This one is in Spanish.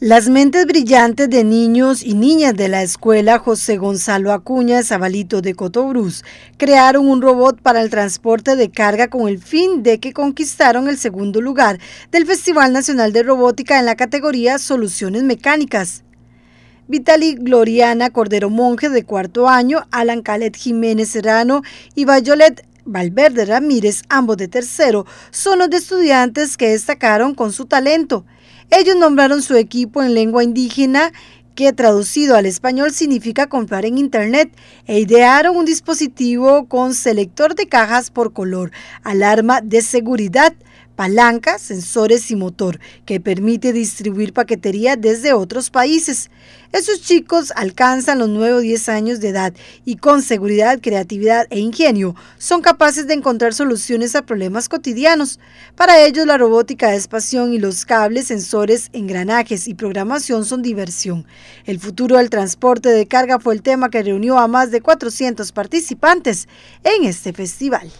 Las mentes brillantes de niños y niñas de la escuela José Gonzalo Acuña Zabalito de Cotobruz crearon un robot para el transporte de carga con el fin de que conquistaron el segundo lugar del Festival Nacional de Robótica en la categoría Soluciones Mecánicas. Vitali Gloriana Cordero Monge de cuarto año, Alan Calet Jiménez Serrano y Violet Valverde Ramírez, ambos de tercero, son los de estudiantes que destacaron con su talento. Ellos nombraron su equipo en lengua indígena que traducido al español significa comprar en Internet, e idearon un dispositivo con selector de cajas por color, alarma de seguridad, palanca, sensores y motor, que permite distribuir paquetería desde otros países. Esos chicos alcanzan los 9 o 10 años de edad y con seguridad, creatividad e ingenio son capaces de encontrar soluciones a problemas cotidianos. Para ellos la robótica de pasión y los cables, sensores, engranajes y programación son diversión. El futuro del transporte de carga fue el tema que reunió a más de 400 participantes en este festival.